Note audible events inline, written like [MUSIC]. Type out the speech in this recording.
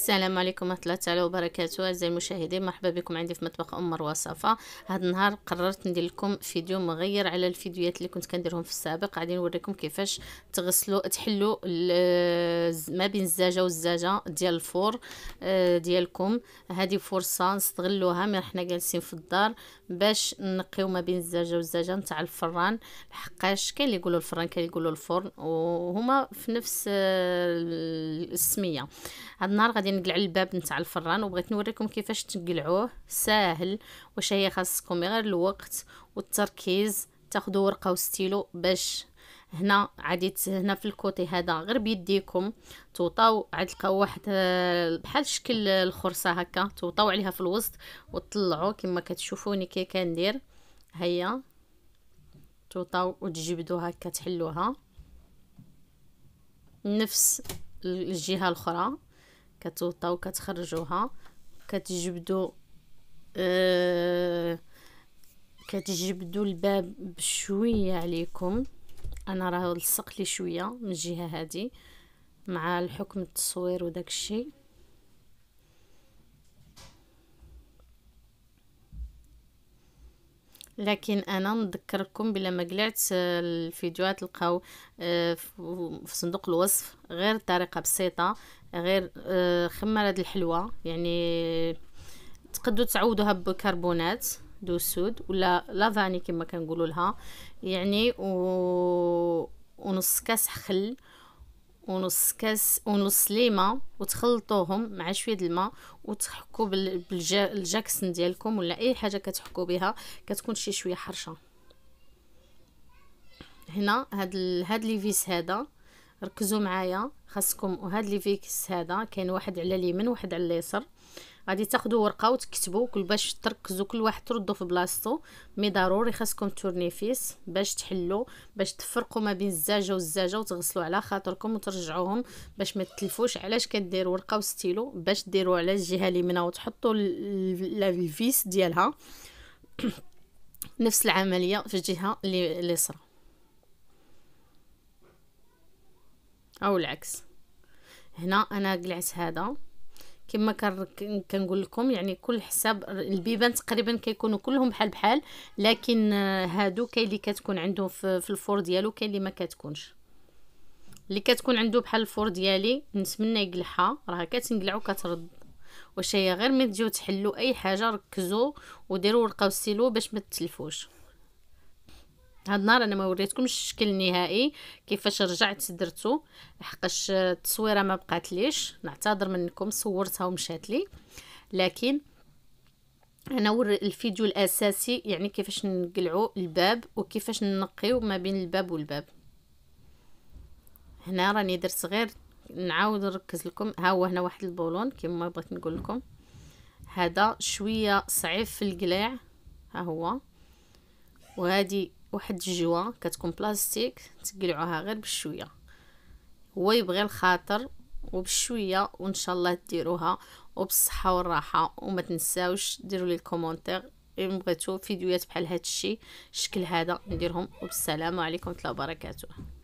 السلام عليكم ورحمة الله وبركاته أعزائي المشاهدين مرحبا بكم عندي في مطبخ أم وصفة هذا النهار قررت ندير لكم فيديو مغير على الفيديوهات اللي كنت كنديرهم في السابق غادي نوريكم كيفاش تغسلوا تحلوا ما بين الزاجة والزاجة ديال الفور آه، ديالكم هذه فرصة نستغلوها من حنا جالسين في الدار باش نقيو ما بين الزاجة والزاجة نتاع الفران لحقاش كاين اللي يقولوا الفران كاين اللي يقولوا الفرن وهما في نفس آه، السمية هذا النهار غادي نقلع الباب نتاع الفران وبغيت نوريكم كيفاش تقلعوه ساهل واش هي خاصكم غير الوقت والتركيز تاخذوا ورقه وستيلو باش هنا عادي هنا في الكوتي هذا غير بيديكم توطاو عاد تلقاو واحد آه، بحال شكل الخرصه هكا توطاو عليها في الوسط وتطلعوا كما كتشوفوني كي كندير هيا توطاو وتجبدوا هكا تحلوها نفس الجهه الاخرى كتوطاو كتخرجوها كتجبدو أه كتجبدو الباب بشويه عليكم انا راه لصق لي شويه من الجهه هذه مع الحكم التصوير وداك الشيء لكن انا نذكركم بلا ما قلعت آه، الفيديوهات تلقاو آه، في صندوق الوصف غير طريقه بسيطه غير آه، خمر هذه الحلوه يعني تقدو تعوضوها بكربونات دو سود ولا لافاني كما كنقولوا لها يعني و... ونص كاس خل ونص كاس ونص ليمه وتخلطوهم مع شويه الماء وتحكوا بالجاكسن ديالكم ولا اي حاجه كتحكوا بها كتكون شي شويه حرشه هنا هاد هاد ليفيس هذا ركزوا معايا خاصكم وهاد لي فيكس هذا كاين واحد على اليمين واحد على اليسار غادي تاخذوا ورقه وتكتبوا كل باش تركزوا كل واحد تردوا في بلاصتو مي ضروري خاصكم تورنيفيس باش تحلوا باش تفرقوا ما بين الزاجه والزاجه وتغسلوا على خاطركم وترجعوهم باش ما تلفوش علاش كدير ورقه وستيلو باش ديروا على الجهه اليمنى وتحطوا الفيس ديالها [COUGHS] نفس العمليه في الجهه اليسرى او العكس هنا انا قلعت هذا كما كنقول لكم يعني كل حساب البيبان تقريبا كيكونوا كلهم بحال بحال لكن آه، هادو كاين اللي كتكون عنده في الفور ديالو كاين اللي ما كتكونش اللي كتكون عنده بحال الفور ديالي نتمنى يقلعها راه كتنقلع وكترد واش هي غير ملي تجيو تحلوا اي حاجه ركزوا وديروا ورقه وستيلو باش ما تتلفوش هاد النهار انا ما وريتكمش الشكل النهائي كيفاش رجعت درتو لحقاش التصويره ما بقاتليش نعتذر منكم صورتها ومشات لي لكن انا ور الفيديو الاساسي يعني كيفاش نقلعوا الباب وكيفاش ننقيو ما بين الباب والباب هنا راني درت غير نعاود نركز لكم ها هو هنا واحد البولون كما بغيت نقول لكم هذا شويه صعيب في القلاع ها هو وهذه واحد الجوا كتكون بلاستيك تقلعوها غير بشويه هو يبغي الخاطر وبشويه وان شاء الله ديروها وبالصحه والراحه وما تنساوش ديروا لي الكومونتير ان بغيتو فيديوهات بحال هادشي الشكل هذا نديرهم وبالسلام عليكم ورحمه الله وبركاته